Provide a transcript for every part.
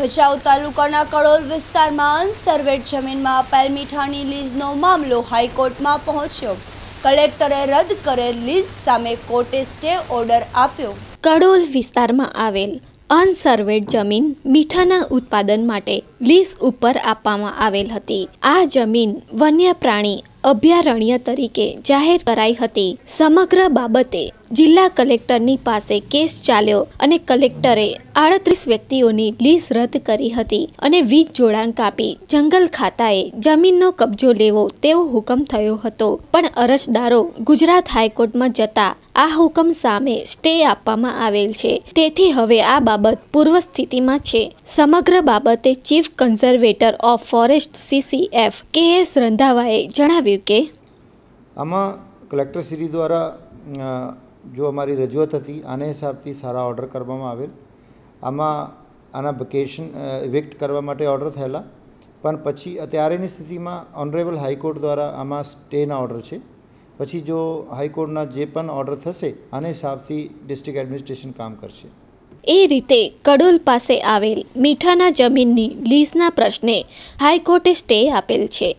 ભચાઉ તાલુકાના કડોલ વિસ્તારમાં અનસર્વેડ જમીનમાં અપાયેલ મીઠાની લીઝનો મામલો હાઈકોર્ટમાં પહોંચ્યો કલેક્ટરે રદ કરેલ લીઝ સામે કોર્ટે સ્ટે ઓર્ડર આપ્યો કડોલ વિસ્તારમાં આવેલ અનસર્વેડ જમીન મીઠાના ઉત્પાદન માટે લીઝ ઉપર આપવામાં આવેલ હતી આ જમીન વન્ય પ્રાણી અભયારણ્ય તરીકે જાહેર કરાઈ હતી સમગ્ર બાબતે જિલ્લા કલેક્ટરની પાસે કેસ ચાલ્યો અને કલેક્ટરે આડત્રીસ વ્યક્તિઓની લીઝ રદ કરી હતી અને વીજ જોડાણ કાપી જંગલ ખાતાએ જમીનનો કબજો લેવો તેવો હુકમ થયો હતો પણ અરજદારો ગુજરાત હાઈકોર્ટમાં જતા આ હુકમ સામે સ્ટે આપવામાં આવેલ છે તેથી હવે આ બાબત પૂર્વ સ્થિતિમાં છે સમગ્ર બાબતે chief conservator of forest CCF K S રંધાવાએ જણાવ્યું આવ્યું કે આમાં કલેક્ટરશ્રી દ્વારા જો અમારી રજૂઆત હતી આને હિસાબથી સારા ઓર્ડર કરવામાં આવેલ આમાં આના વેકેશન ઇવેક્ટ કરવા માટે ઓર્ડર થયેલા પણ પછી અત્યારેની સ્થિતિમાં ઓનરેબલ હાઈકોર્ટ દ્વારા આમાં સ્ટેના ઓર્ડર છે પછી જો હાઈકોર્ટના જે પણ ઓર્ડર થશે આને હિસાબથી ડિસ્ટ્રિક્ટ એડમિનિસ્ટ્રેશન કામ કરશે એ રીતે કડોલ પાસે આવેલ મીઠાના જમીનની લીઝના પ્રશ્ને હાઈકોર્ટે સ્ટે આપેલ છે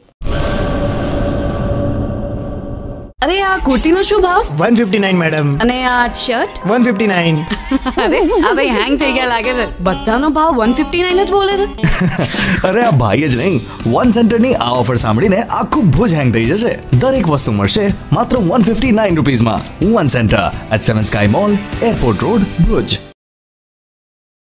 અરે આ કુર્તીનો શું ભાવ 159 મેડમ અને આ શર્ટ 159 અરે આ ભાઈ હેંગ થઈ ગયા લાગે છે બધાનો ભાવ 159 જ બોલે છે અરે આ ભાઈ જ નહીં વન સેન્ટરની આ ઓફર સાંભળીને આખું ભુજ હેંગ થઈ જશે દરેક વસ્તુ મળશે માત્ર 159 રૂપીસમાં one centre at seven sky mall airport road Bhuj